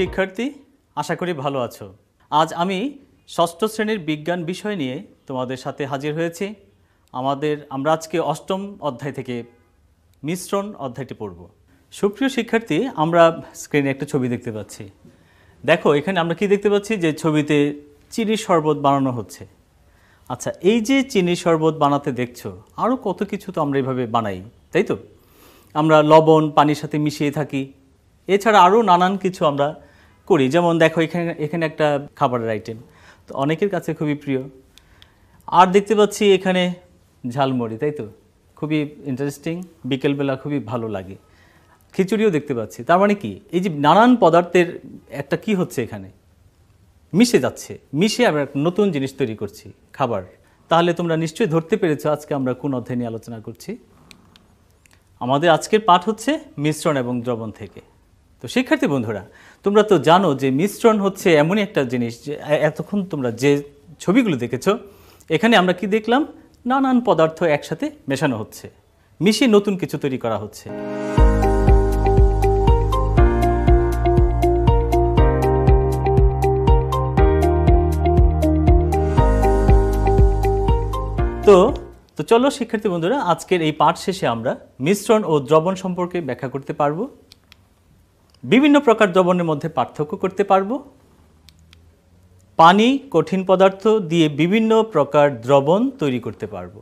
শিক্ষার্থী আশা করি ভালো আছো আজ আমি ষষ্ঠ শ্রেণীর বিজ্ঞান বিষয় নিয়ে তোমাদের সাথে হাজির হয়েছি আমাদের আমরা আজকে অষ্টম অধ্যায় থেকে মিশ্রণ অধ্যায়টি পড়ব সুপ্রিয় শিক্ষার্থী আমরা স্ক্রিনে একটা ছবি দেখতে পাচ্ছি দেখো এখানে আমরা কি দেখতে পাচ্ছি যে ছবিতে চিনি শরবত বানানো হচ্ছে আচ্ছা এই যে চিনি শরবত বানাতে দেখছো আরও কত কিছু তো আমরা এইভাবে বানাই তাই তো আমরা লবণ পানির সাথে মিশিয়ে থাকি এছাড়া আরও নানান কিছু আমরা করি যেমন দেখো এখানে এখানে একটা খাবারের আইটেম তো অনেকের কাছে খুবই প্রিয় আর দেখতে পাচ্ছি এখানে ঝালমুড়ি তাই তো খুবই ইন্টারেস্টিং বিকেলবেলা খুবই ভালো লাগে খিচুড়িও দেখতে পাচ্ছি তার মানে কি এই যে নানান পদার্থের একটা কি হচ্ছে এখানে মিশে যাচ্ছে মিশে আমরা নতুন জিনিস তৈরি করছি খাবার তাহলে তোমরা নিশ্চয়ই ধরতে পেরেছ আজকে আমরা কোন অধ্যায় নিয়ে আলোচনা করছি আমাদের আজকের পাঠ হচ্ছে মিশ্রণ এবং দ্রবণ থেকে তো শিক্ষার্থী বন্ধুরা তোমরা তো জানো যে মিশ্রণ হচ্ছে এমনই একটা জিনিস যে এতক্ষণ তোমরা যে ছবিগুলো দেখেছো এখানে আমরা কি দেখলাম নানান পদার্থ একসাথে মেশানো হচ্ছে মিশে নতুন কিছু তৈরি করা হচ্ছে তো তো চলো শিক্ষার্থী বন্ধুরা আজকের এই পাঠ শেষে আমরা মিশ্রণ ও দ্রবণ সম্পর্কে ব্যাখ্যা করতে পারবো বিভিন্ন প্রকার দ্রবণের মধ্যে পার্থক্য করতে পারব পানি কঠিন পদার্থ দিয়ে বিভিন্ন প্রকার দ্রবণ তৈরি করতে পারব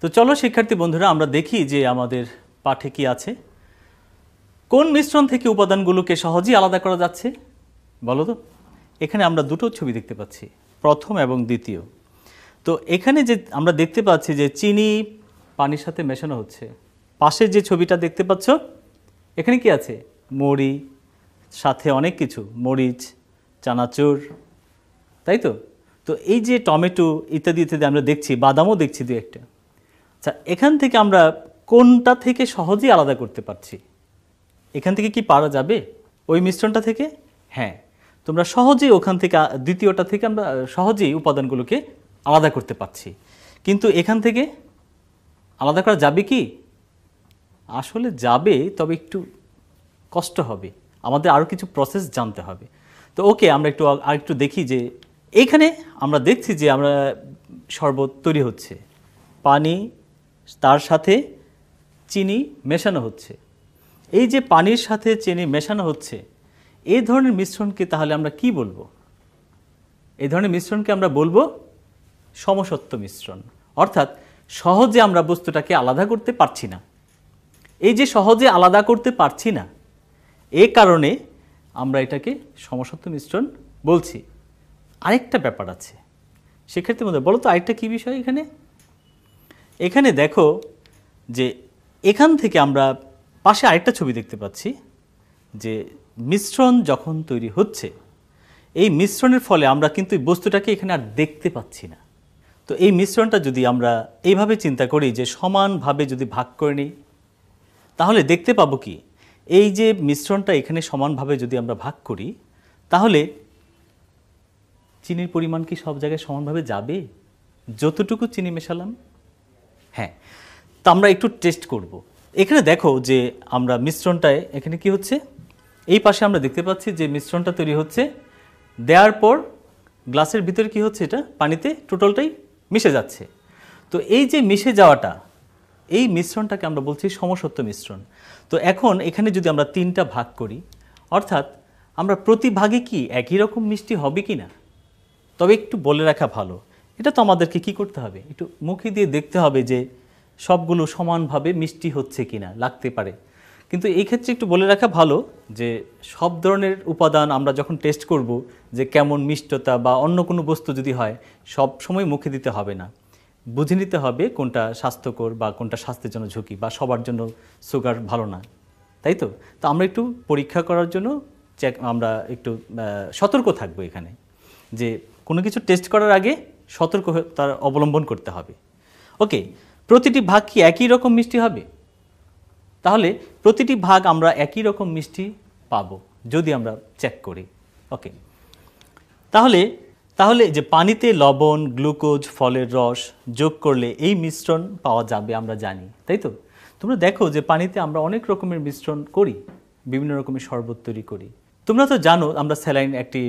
তো চলো শিক্ষার্থী বন্ধুরা আমরা দেখি যে আমাদের পাঠে কি আছে কোন মিশ্রণ থেকে উপাদানগুলোকে সহজেই আলাদা করা যাচ্ছে বলো তো এখানে আমরা দুটো ছবি দেখতে পাচ্ছি প্রথম এবং দ্বিতীয় তো এখানে যে আমরা দেখতে পাচ্ছি যে চিনি পানির সাথে মেশানো হচ্ছে পাশের যে ছবিটা দেখতে পাচ্ছ এখানে কি আছে মুড়ি সাথে অনেক কিছু মরিচ চানাচুর তাই তো তো এই যে টমেটো ইত্যাদি ইত্যাদি আমরা দেখছি বাদামও দেখছি দু একটা আচ্ছা এখান থেকে আমরা কোনটা থেকে সহজেই আলাদা করতে পারছি এখান থেকে কি পারা যাবে ওই মিশ্রণটা থেকে হ্যাঁ তোমরা সহজেই ওখান থেকে দ্বিতীয়টা থেকে আমরা সহজেই উপাদানগুলোকে আলাদা করতে পারছি কিন্তু এখান থেকে আলাদা করা যাবে কি আসলে যাবে তবে একটু কষ্ট হবে আমাদের আরও কিছু প্রসেস জানতে হবে তো ওকে আমরা একটু আরেকটু দেখি যে এইখানে আমরা দেখছি যে আমরা শরবত তৈরি হচ্ছে পানি তার সাথে চিনি মেশানো হচ্ছে এই যে পানির সাথে চিনি মেশানো হচ্ছে এই ধরনের মিশ্রণকে তাহলে আমরা কি বলবো এই ধরনের মিশ্রণকে আমরা বলবো সমসত্ব মিশ্রণ অর্থাৎ সহজে আমরা বস্তুটাকে আলাদা করতে পারছি না এই যে সহজে আলাদা করতে পারছি না এ কারণে আমরা এটাকে সমসত্ব মিশ্রণ বলছি আরেকটা ব্যাপার আছে সেক্ষেত্রে মধ্যে বলো তো আরেকটা কী বিষয় এখানে এখানে দেখো যে এখান থেকে আমরা পাশে আরেকটা ছবি দেখতে পাচ্ছি যে মিশ্রণ যখন তৈরি হচ্ছে এই মিশ্রণের ফলে আমরা কিন্তু বস্তুটাকে এখানে আর দেখতে পাচ্ছি না তো এই মিশ্রণটা যদি আমরা এইভাবে চিন্তা করি যে সমানভাবে যদি ভাগ করে নিই তাহলে দেখতে পাবো কি এই যে মিশ্রণটা এখানে সমানভাবে যদি আমরা ভাগ করি তাহলে চিনির পরিমাণ কি সব জায়গায় সমানভাবে যাবে যতটুকু চিনি মেশালাম হ্যাঁ তা আমরা একটু টেস্ট করব। এখানে দেখো যে আমরা মিশ্রণটায় এখানে কি হচ্ছে এই পাশে আমরা দেখতে পাচ্ছি যে মিশ্রণটা তৈরি হচ্ছে দেওয়ার পর গ্লাসের ভিতরে কি হচ্ছে এটা পানিতে টোটালটাই মিশে যাচ্ছে তো এই যে মিশে যাওয়াটা এই মিশ্রণটাকে আমরা বলছি সমসত্ব মিশ্রণ তো এখন এখানে যদি আমরা তিনটা ভাগ করি অর্থাৎ আমরা প্রতি ভাগে কি একই রকম মিষ্টি হবে কি না তবে একটু বলে রাখা ভালো এটা তো আমাদেরকে কী করতে হবে একটু মুখে দিয়ে দেখতে হবে যে সবগুলো সমানভাবে মিষ্টি হচ্ছে কি না লাগতে পারে কিন্তু এই ক্ষেত্রে একটু বলে রাখা ভালো যে সব ধরনের উপাদান আমরা যখন টেস্ট করব যে কেমন মিষ্টতা বা অন্য কোনো বস্তু যদি হয় সব সময় মুখে দিতে হবে না বুঝে নিতে হবে কোনটা স্বাস্থ্যকর বা কোনটা স্বাস্থ্যের জন্য ঝুঁকি বা সবার জন্য সুগার ভালো না তাই তো তো আমরা একটু পরীক্ষা করার জন্য চেক আমরা একটু সতর্ক থাকবো এখানে যে কোনো কিছু টেস্ট করার আগে সতর্ক তার অবলম্বন করতে হবে ওকে প্রতিটি ভাগ কি একই রকম মিষ্টি হবে তাহলে প্রতিটি ভাগ আমরা একই রকম মিষ্টি পাবো যদি আমরা চেক করি ওকে তাহলে তাহলে যে পানিতে লবণ গ্লুকোজ ফলের রস যোগ করলে এই মিশ্রণ পাওয়া যাবে আমরা জানি তাই তো তোমরা দেখো যে পানিতে আমরা অনেক রকমের মিশ্রণ করি বিভিন্ন রকমের শরবত তৈরি করি তোমরা তো জানো আমরা স্যালাইন একটি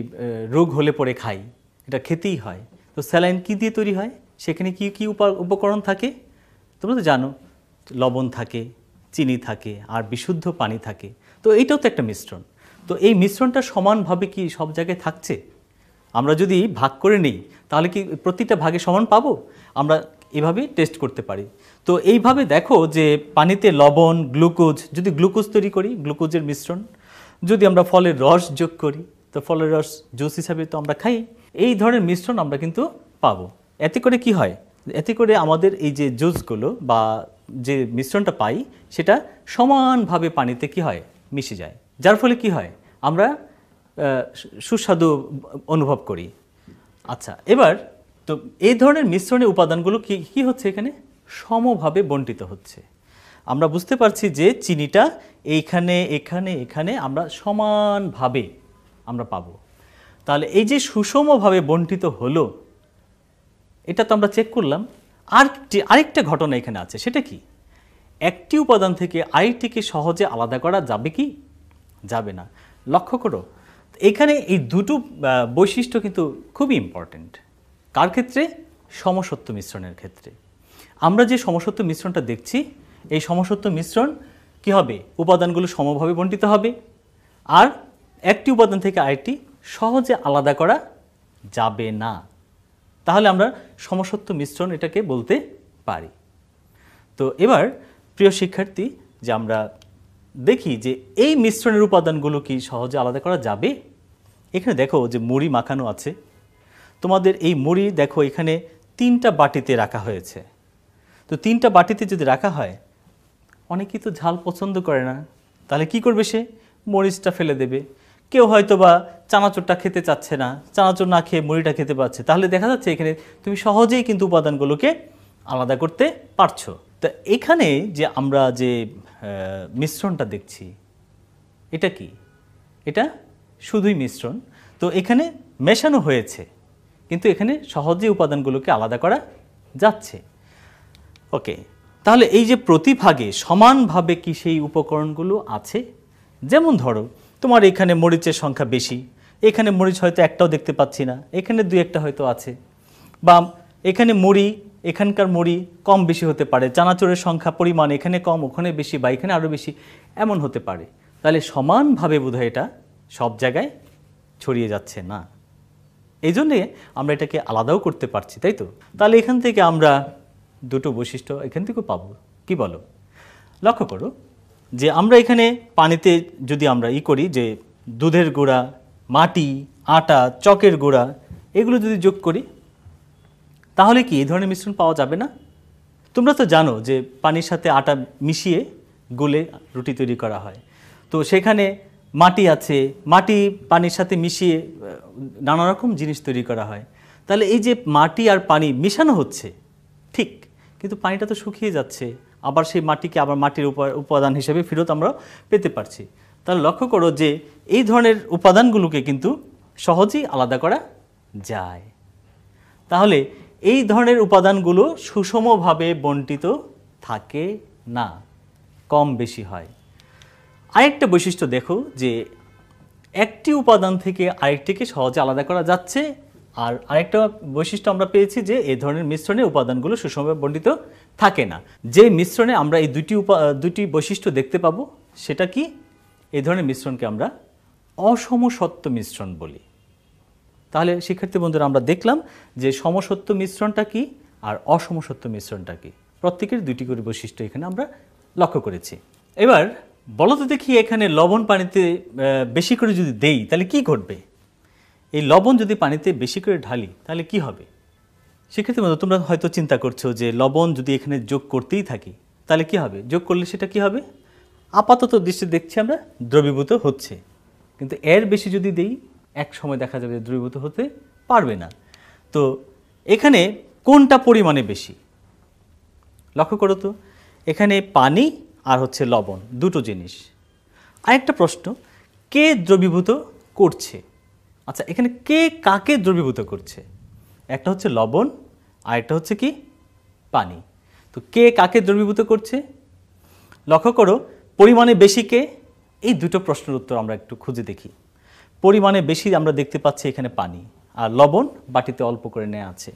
রোগ হলে পরে খাই এটা খেতেই হয় তো স্যালাইন কী দিয়ে তৈরি হয় সেখানে কী কী উপকরণ থাকে তোমরা তো জানো লবণ থাকে চিনি থাকে আর বিশুদ্ধ পানি থাকে তো এইটাও তো একটা মিশ্রণ তো এই মিশ্রণটা সমানভাবে কি সব জায়গায় থাকছে আমরা যদি ভাগ করে নিই তাহলে কি প্রতিটা ভাগে সমান পাবো আমরা এভাবেই টেস্ট করতে পারি তো এইভাবে দেখো যে পানিতে লবণ গ্লুকোজ যদি গ্লুকোজ তৈরি করি গ্লুকোজের মিশ্রণ যদি আমরা ফলের রস যোগ করি তো ফলের রস জুস হিসাবে তো আমরা খাই এই ধরনের মিশ্রণ আমরা কিন্তু পাবো এতে করে কি হয় এতে করে আমাদের এই যে জুসগুলো বা যে মিশ্রণটা পাই সেটা সমানভাবে পানিতে কি হয় মিশে যায় যার ফলে কি হয় আমরা সুস্বাদু অনুভব করি আচ্ছা এবার তো এই ধরনের মিশ্রণে উপাদানগুলো কি কী হচ্ছে এখানে সমভাবে বন্টিত হচ্ছে আমরা বুঝতে পারছি যে চিনিটা এইখানে এখানে এখানে আমরা সমানভাবে আমরা পাব তাহলে এই যে সুষমভাবে বন্টিত হলো এটা তো আমরা চেক করলাম আর আরেকটা ঘটনা এখানে আছে সেটা কি একটি উপাদান থেকে আরেকটিকে সহজে আলাদা করা যাবে কি যাবে না লক্ষ্য করো এখানে এই দুটো বৈশিষ্ট্য কিন্তু খুবই ইম্পর্ট্যান্ট কার ক্ষেত্রে সমসত্ব মিশ্রণের ক্ষেত্রে আমরা যে সমসত্ব মিশ্রণটা দেখছি এই সমসত্ব মিশ্রণ কি হবে উপাদানগুলো সমভাবে বণ্টিত হবে আর একটি উপাদান থেকে আরেকটি সহজে আলাদা করা যাবে না তাহলে আমরা সমসত্ব মিশ্রণ এটাকে বলতে পারি তো এবার প্রিয় শিক্ষার্থী যে আমরা দেখি যে এই মিশ্রণের উপাদানগুলো কি সহজে আলাদা করা যাবে এখানে দেখো যে মুড়ি মাখানো আছে তোমাদের এই মুড়ি দেখো এখানে তিনটা বাটিতে রাখা হয়েছে তো তিনটা বাটিতে যদি রাখা হয় অনেকেই তো ঝাল পছন্দ করে না তাহলে কি করবে সে মরিচটা ফেলে দেবে কেউ হয়তো বা চানাচোরটা খেতে চাচ্ছে না চানাচোর না খেয়ে মুড়িটা খেতে পাচ্ছে তাহলে দেখা যাচ্ছে এখানে তুমি সহজেই কিন্তু উপাদানগুলোকে আলাদা করতে পারছো তা এখানে যে আমরা যে মিশ্রণটা দেখছি এটা কি এটা শুধুই মিশ্রণ তো এখানে মেশানো হয়েছে কিন্তু এখানে সহজে উপাদানগুলোকে আলাদা করা যাচ্ছে ওকে তাহলে এই যে প্রতিভাগে সমানভাবে কি সেই উপকরণগুলো আছে যেমন ধরো তোমার এখানে মরিচের সংখ্যা বেশি এখানে মরিচ হয়তো একটাও দেখতে পাচ্ছি না এখানে দুই একটা হয়তো আছে বা এখানে মুড়ি এখানকার মুড়ি কম বেশি হতে পারে চানাচোরের সংখ্যা পরিমাণ এখানে কম ওখানে বেশি বা এখানে আরও বেশি এমন হতে পারে তাহলে সমানভাবে বোধহয় এটা সব জায়গায় ছড়িয়ে যাচ্ছে না এই জন্যে আমরা এটাকে আলাদাও করতে পারছি তাই তো তাহলে এখান থেকে আমরা দুটো বৈশিষ্ট্য এখান থেকেও পাব কি বলো লক্ষ্য করো যে আমরা এখানে পানিতে যদি আমরা ই করি যে দুধের গুঁড়া মাটি আটা চকের গুঁড়া এগুলো যদি যোগ করি তাহলে কি এই ধরনের মিশ্রণ পাওয়া যাবে না তোমরা তো জানো যে পানির সাথে আটা মিশিয়ে গুলে রুটি তৈরি করা হয় তো সেখানে মাটি আছে মাটি পানির সাথে মিশিয়ে নানা রকম জিনিস তৈরি করা হয় তাহলে এই যে মাটি আর পানি মিশানো হচ্ছে ঠিক কিন্তু পানিটা তো শুকিয়ে যাচ্ছে আবার সেই মাটিকে আবার মাটির উপাদান হিসেবে ফেরত আমরা পেতে পারছি তাহলে লক্ষ্য করো যে এই ধরনের উপাদানগুলোকে কিন্তু সহজেই আলাদা করা যায় তাহলে এই ধরনের উপাদানগুলো সুষমভাবে বন্টিত থাকে না কম বেশি হয় আরেকটা বৈশিষ্ট্য দেখো যে একটি উপাদান থেকে আরেকটিকে সহজে আলাদা করা যাচ্ছে আর আরেকটা বৈশিষ্ট্য আমরা পেয়েছি যে এই ধরনের মিশ্রণে উপাদানগুলো সুষমভাবে বণ্ডিত থাকে না যে মিশ্রণে আমরা এই দুটি উপা দুটি বৈশিষ্ট্য দেখতে পাবো সেটা কি এই ধরনের মিশ্রণকে আমরা অসমসত্ব মিশ্রণ বলি তাহলে শিক্ষার্থী বন্ধুরা আমরা দেখলাম যে সমসত্ব মিশ্রণটা কি আর অসমসত্ব মিশ্রণটা কি প্রত্যেকের দুটি করে বৈশিষ্ট্য এখানে আমরা লক্ষ্য করেছি এবার বলো তো দেখি এখানে লবণ পানিতে বেশি করে যদি দেই তাহলে কি ঘটবে এই লবণ যদি পানিতে বেশি করে ঢালি তাহলে কি হবে সেক্ষেত্রে বন্ধু তোমরা হয়তো চিন্তা করছো যে লবণ যদি এখানে যোগ করতেই থাকি তাহলে কি হবে যোগ করলে সেটা কি হবে আপাতত দৃষ্টি দেখছি আমরা দ্রবীভূত হচ্ছে কিন্তু এর বেশি যদি দেই এক সময় দেখা যাবে দ্রবীভূত হতে পারবে না তো এখানে কোনটা পরিমাণে বেশি লক্ষ্য করো তো এখানে পানি আর হচ্ছে লবণ দুটো জিনিস আরেকটা প্রশ্ন কে দ্রবীভূত করছে আচ্ছা এখানে কে কাকে দ্রবীভূত করছে একটা হচ্ছে লবণ আরেকটা হচ্ছে কি পানি তো কে কাকে দ্রবীভূত করছে লক্ষ্য করো পরিমাণে বেশি কে এই দুটো প্রশ্নের উত্তর আমরা একটু খুঁজে দেখি পরিমাণে বেশি আমরা দেখতে পাচ্ছি এখানে পানি আর লবণ বাটিতে অল্প করে নেওয়া আছে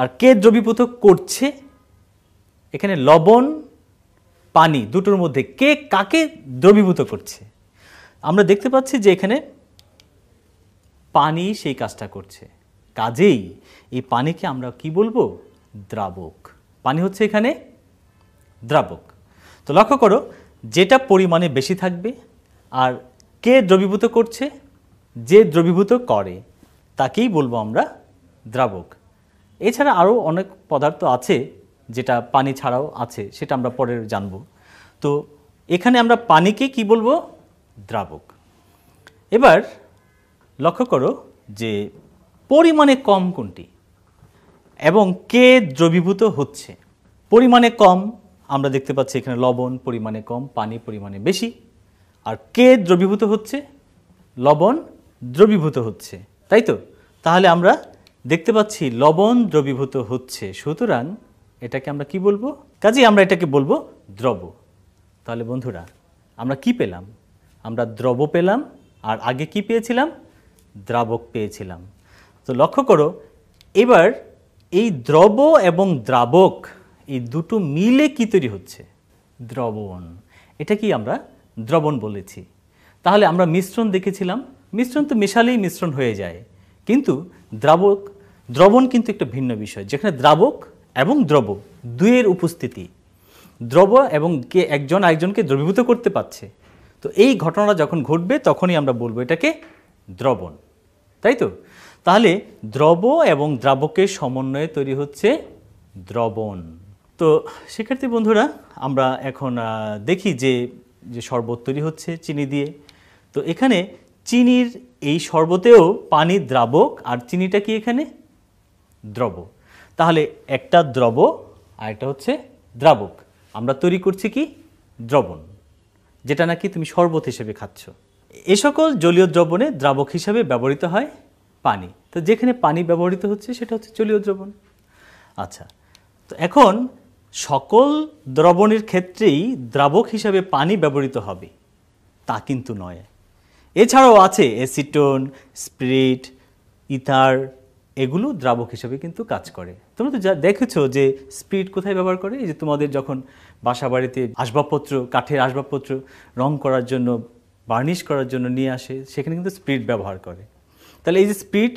আর কে দ্রবীভূত করছে এখানে লবণ পানি দুটোর মধ্যে কে কাকে দ্রবীভূত করছে আমরা দেখতে পাচ্ছি যে এখানে পানি সেই কাজটা করছে কাজেই এই পানিকে আমরা কি বলবো দ্রাবক পানি হচ্ছে এখানে দ্রাবক তো লক্ষ্য করো যেটা পরিমাণে বেশি থাকবে আর কে দ্রবীভূত করছে যে দ্রবীভূত করে তাকেই বলবো আমরা দ্রাবক এছাড়া আরও অনেক পদার্থ আছে যেটা পানি ছাড়াও আছে সেটা আমরা পরে জানব তো এখানে আমরা পানিকে কি বলবো দ্রাবক এবার লক্ষ্য করো যে পরিমাণে কম কোনটি এবং কে দ্রবীভূত হচ্ছে পরিমাণে কম আমরা দেখতে পাচ্ছি এখানে লবণ পরিমাণে কম পানি পরিমাণে বেশি আর কে দ্রবীভূত হচ্ছে লবণ দ্রবীভূত হচ্ছে তাই তো তাহলে আমরা দেখতে পাচ্ছি লবণ দ্রবীভূত হচ্ছে সুতরাং এটাকে আমরা কি বলবো কাজেই আমরা এটাকে বলবো দ্রব তাহলে বন্ধুরা আমরা কি পেলাম আমরা দ্রব পেলাম আর আগে কি পেয়েছিলাম দ্রাবক পেয়েছিলাম তো লক্ষ্য করো এবার এই দ্রব এবং দ্রাবক এই দুটো মিলে কি তৈরি হচ্ছে দ্রবণ এটা কি আমরা দ্রবণ বলেছি তাহলে আমরা মিশ্রণ দেখেছিলাম মিশ্রণ তো মেশালেই মিশ্রণ হয়ে যায় কিন্তু দ্রাবক দ্রবণ কিন্তু একটা ভিন্ন বিষয় যেখানে দ্রাবক এবং দ্রব দুইয়ের উপস্থিতি দ্রব এবং কে একজন আরেকজনকে দ্রবীভূত করতে পারছে তো এই ঘটনাটা যখন ঘটবে তখনই আমরা বলবো এটাকে দ্রবণ তাই তো তাহলে দ্রব এবং দ্রাবকের সমন্বয়ে তৈরি হচ্ছে দ্রবণ তো শিক্ষার্থী বন্ধুরা আমরা এখন দেখি যে যে শরবত তৈরি হচ্ছে চিনি দিয়ে তো এখানে চিনির এই শরবতেও পানি দ্রাবক আর চিনিটা কি এখানে দ্রব তাহলে একটা দ্রব আর একটা হচ্ছে দ্রাবক আমরা তৈরি করছি কি দ্রবণ যেটা নাকি তুমি শরবত হিসেবে খাচ্ছ এ সকল জলীয় দ্রবণে দ্রাবক হিসেবে ব্যবহৃত হয় পানি তো যেখানে পানি ব্যবহৃত হচ্ছে সেটা হচ্ছে জলীয় দ্রবণ আচ্ছা তো এখন সকল দ্রবণের ক্ষেত্রেই দ্রাবক হিসাবে পানি ব্যবহৃত হবে তা কিন্তু নয় এছাড়াও আছে এসিটোন স্প্রিট ইথার এগুলো দ্রাবক হিসেবে কিন্তু কাজ করে তোমরা তো যা দেখেছো যে স্পিড কোথায় ব্যবহার করে যে তোমাদের যখন বাসা বাড়িতে আসবাবপত্র কাঠের আসবাবপত্র রং করার জন্য বার্নিশ করার জন্য নিয়ে আসে সেখানে কিন্তু স্পিড ব্যবহার করে তাহলে এই যে স্পিড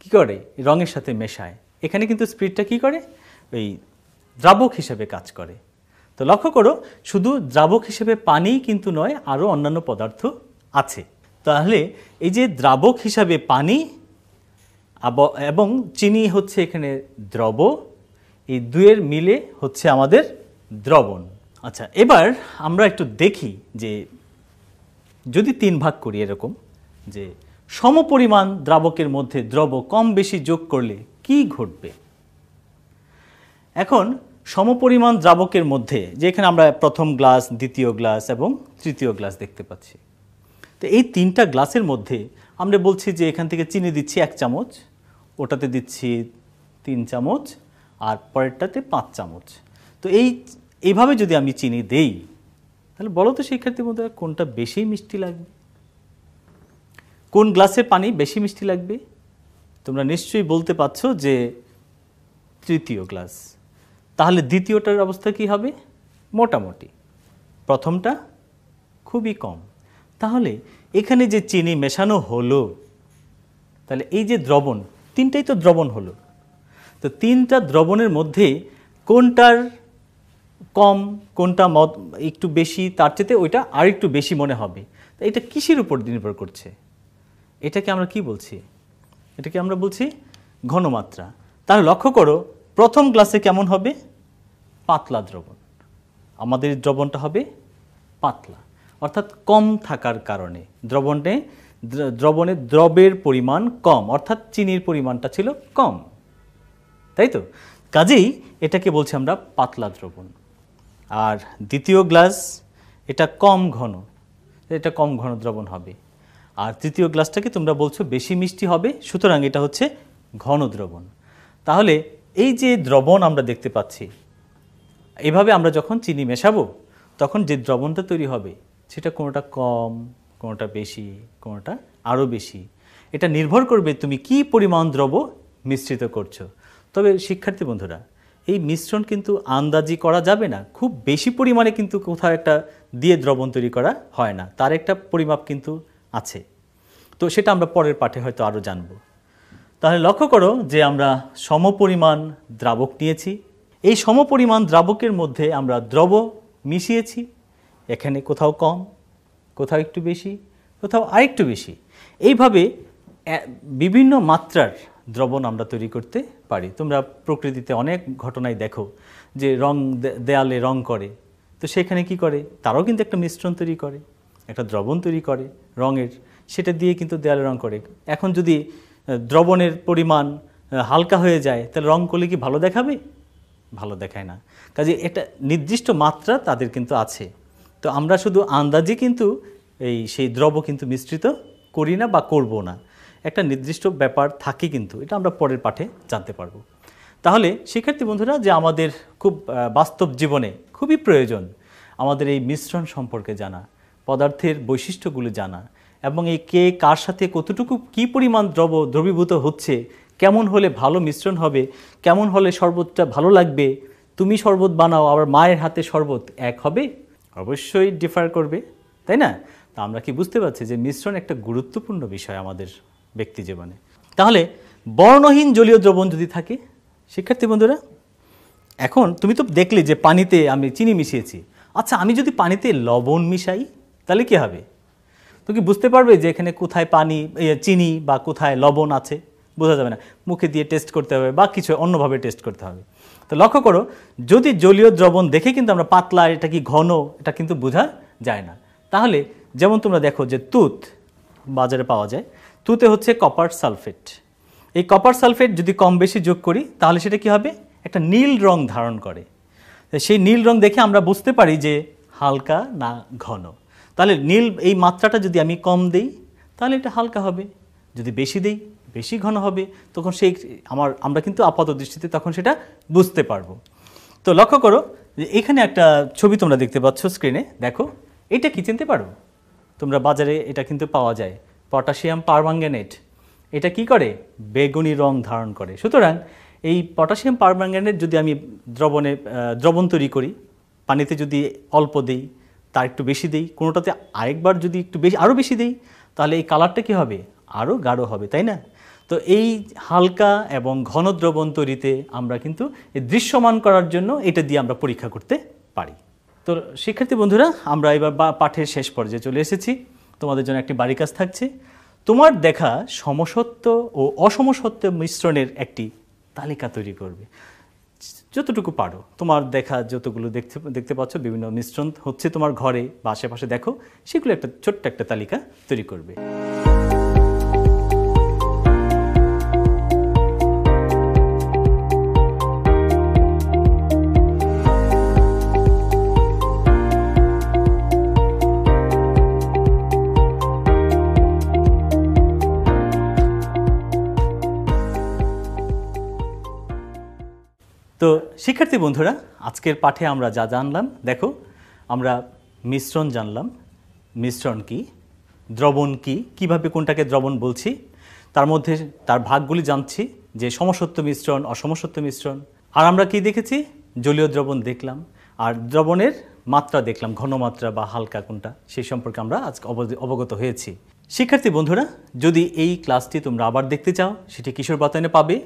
কী করে রঙের সাথে মেশায় এখানে কিন্তু স্পিডটা কি করে ওই দ্রাবক হিসেবে কাজ করে তো লক্ষ্য করো শুধু দ্রাবক হিসেবে পানি কিন্তু নয় আরও অন্যান্য পদার্থ আছে তাহলে এই যে দ্রাবক হিসাবে পানি এবং চিনি হচ্ছে এখানে দ্রব এই দুয়ের মিলে হচ্ছে আমাদের দ্রবণ আচ্ছা এবার আমরা একটু দেখি যে যদি তিন ভাগ করি এরকম যে সমপরিমাণ দ্রাবকের মধ্যে দ্রব কম বেশি যোগ করলে কি ঘটবে এখন সমপরিমাণ দ্রাবকের মধ্যে যে এখানে আমরা প্রথম গ্লাস দ্বিতীয় গ্লাস এবং তৃতীয় গ্লাস দেখতে পাচ্ছি তো এই তিনটা গ্লাসের মধ্যে আমরা বলছি যে এখান থেকে চিনি দিচ্ছি এক চামচ ওটাতে দিচ্ছি তিন চামচ আর পরেরটাতে পাঁচ চামচ তো এই এইভাবে যদি আমি চিনি দেই তাহলে বলো তো শিক্ষার্থী মধ্যে কোনটা বেশি মিষ্টি লাগবে কোন গ্লাসে পানি বেশি মিষ্টি লাগবে তোমরা নিশ্চয়ই বলতে পারছ যে তৃতীয় গ্লাস তাহলে দ্বিতীয়টার অবস্থা কি হবে মোটামুটি প্রথমটা খুবই কম তাহলে এখানে যে চিনি মেশানো হলো তাহলে এই যে দ্রবণ তিনটাই তো দ্রবণ হলো তো তিনটা দ্রবণের মধ্যে কোনটার কম কোনটা মত একটু বেশি তার চেয়ে ওইটা আর একটু বেশি মনে হবে তো এটা কিসের উপর নির্ভর করছে এটাকে আমরা কি বলছি এটাকে আমরা বলছি ঘনমাত্রা তাহলে লক্ষ্য করো প্রথম গ্লাসে কেমন হবে পাতলা দ্রবণ আমাদের দ্রবণটা হবে পাতলা অর্থাৎ কম থাকার কারণে দ্রবণে দ্রবণে দ্রবের পরিমাণ কম অর্থাৎ চিনির পরিমাণটা ছিল কম তাই তো কাজেই এটাকে বলছি আমরা পাতলা দ্রবণ আর দ্বিতীয় গ্লাস এটা কম ঘন এটা কম ঘন দ্রবণ হবে আর তৃতীয় গ্লাসটাকে তোমরা বলছো বেশি মিষ্টি হবে সুতরাং এটা হচ্ছে ঘন দ্রবণ তাহলে এই যে দ্রবণ আমরা দেখতে পাচ্ছি এভাবে আমরা যখন চিনি মেশাবো তখন যে দ্রবণটা তৈরি হবে সেটা কোনোটা কম কোনোটা বেশি কোনোটা আরও বেশি এটা নির্ভর করবে তুমি কি পরিমাণ দ্রব্য মিশ্রিত করছো তবে শিক্ষার্থী বন্ধুরা এই মিশ্রণ কিন্তু আন্দাজি করা যাবে না খুব বেশি পরিমাণে কিন্তু কোথাও একটা দিয়ে দ্রবণ তৈরি করা হয় না তার একটা পরিমাপ কিন্তু আছে তো সেটা আমরা পরের পাঠে হয়তো আরও জানব তাহলে লক্ষ্য করো যে আমরা সমপরিমাণ দ্রাবক নিয়েছি এই সমপরিমাণ দ্রাবকের মধ্যে আমরা দ্রব মিশিয়েছি এখানে কোথাও কম কোথাও একটু বেশি কোথাও আরেকটু বেশি এইভাবে বিভিন্ন মাত্রার দ্রবণ আমরা তৈরি করতে পারি তোমরা প্রকৃতিতে অনেক ঘটনায় দেখো যে রং দেয়ালে রং করে তো সেখানে কি করে তারাও কিন্তু একটা মিশ্রণ তৈরি করে একটা দ্রবণ তৈরি করে রঙের সেটা দিয়ে কিন্তু দেয়ালে রং করে এখন যদি দ্রবণের পরিমাণ হালকা হয়ে যায় তাহলে রং করলে কি ভালো দেখাবে ভালো দেখায় না কাজে এটা নির্দিষ্ট মাত্রা তাদের কিন্তু আছে তো আমরা শুধু আন্দাজে কিন্তু এই সেই দ্রব কিন্তু মিশ্রিত করি না বা করব না একটা নির্দিষ্ট ব্যাপার থাকে কিন্তু এটা আমরা পরের পাঠে জানতে পারবো তাহলে শিক্ষার্থী বন্ধুরা যে আমাদের খুব বাস্তব জীবনে খুবই প্রয়োজন আমাদের এই মিশ্রণ সম্পর্কে জানা পদার্থের বৈশিষ্ট্যগুলো জানা এবং এই কে কার সাথে কতটুকু কি পরিমাণ দ্রব দ্রবীভূত হচ্ছে কেমন হলে ভালো মিশ্রণ হবে কেমন হলে শরবতটা ভালো লাগবে তুমি শরবত বানাও আবার মায়ের হাতে শরবত এক হবে অবশ্যই ডিফার করবে তাই না তা আমরা কি বুঝতে পারছি যে মিশ্রণ একটা গুরুত্বপূর্ণ বিষয় আমাদের ব্যক্তি জীবনে তাহলে বর্ণহীন জলীয় দ্রবণ যদি থাকে শিক্ষার্থী বন্ধুরা এখন তুমি তো দেখলে যে পানিতে আমি চিনি মিশিয়েছি আচ্ছা আমি যদি পানিতে লবণ মিশাই তাহলে কী হবে তুমি কি বুঝতে পারবে যে এখানে কোথায় পানি চিনি বা কোথায় লবণ আছে বোঝা যাবে না মুখে দিয়ে টেস্ট করতে হবে বা কিছু অন্যভাবে টেস্ট করতে হবে তো লক্ষ্য করো যদি জলীয় দ্রবণ দেখে কিন্তু আমরা পাতলা এটা কি ঘন এটা কিন্তু বোঝা যায় না তাহলে যেমন তোমরা দেখো যে তুত বাজারে পাওয়া যায় তুতে হচ্ছে কপার সালফেট এই কপার সালফেট যদি কম বেশি যোগ করি তাহলে সেটা কি হবে একটা নীল রং ধারণ করে সেই নীল রং দেখে আমরা বুঝতে পারি যে হালকা না ঘন তাহলে নীল এই মাত্রাটা যদি আমি কম দিই তাহলে এটা হালকা হবে যদি বেশি দিই বেশি ঘন হবে তখন সেই আমার আমরা কিন্তু আপাত দৃষ্টিতে তখন সেটা বুঝতে পারবো তো লক্ষ্য করো যে এখানে একটা ছবি তোমরা দেখতে পাচ্ছ স্ক্রিনে দেখো এটা কি চিনতে পারো তোমরা বাজারে এটা কিন্তু পাওয়া যায় পটাশিয়াম পারমাঙ্গানেট এটা কি করে বেগুনি রং ধারণ করে সুতরাং এই পটাশিয়াম পারমাঙ্গানেট যদি আমি দ্রবণে দ্রবণ তৈরি করি পানিতে যদি অল্প দিই তার একটু বেশি দিই কোনোটাতে আরেকবার যদি একটু বেশি আরও বেশি দিই তাহলে এই কালারটা কি হবে আরও গাঢ় হবে তাই না তো এই হালকা এবং ঘন দ্রবণ তৈরিতে আমরা কিন্তু দৃশ্যমান করার জন্য এটা দিয়ে আমরা পরীক্ষা করতে পারি তো শিক্ষার্থী বন্ধুরা আমরা এবার পাঠের শেষ পর্যায়ে চলে এসেছি তোমাদের জন্য একটি বাড়ি কাজ থাকছে তোমার দেখা সমসত্ব ও অসমসত্ব মিশ্রণের একটি তালিকা তৈরি করবে যতটুকু পারো তোমার দেখা যতগুলো দেখতে দেখতে পাচ্ছ বিভিন্ন মিশ্রণ হচ্ছে তোমার ঘরে বা আশেপাশে দেখো সেগুলো একটা ছোট্ট একটা তালিকা তৈরি করবে তো শিক্ষার্থী বন্ধুরা আজকের পাঠে আমরা যা জানলাম দেখো আমরা মিশ্রণ জানলাম মিশ্রণ কি দ্রবণ কি কিভাবে কোনটাকে দ্রবণ বলছি তার মধ্যে তার ভাগগুলি জানছি যে সমসত্ব মিশ্রণ অসমসত্ব মিশ্রণ আর আমরা কি দেখেছি জলীয় দ্রবণ দেখলাম আর দ্রবণের মাত্রা দেখলাম ঘনমাত্রা বা হালকা কোনটা সেই সম্পর্কে আমরা আজকে অবগত হয়েছি শিক্ষার্থী বন্ধুরা যদি এই ক্লাসটি তোমরা আবার দেখতে চাও সেটি কিশোর বাতায়নে পাবে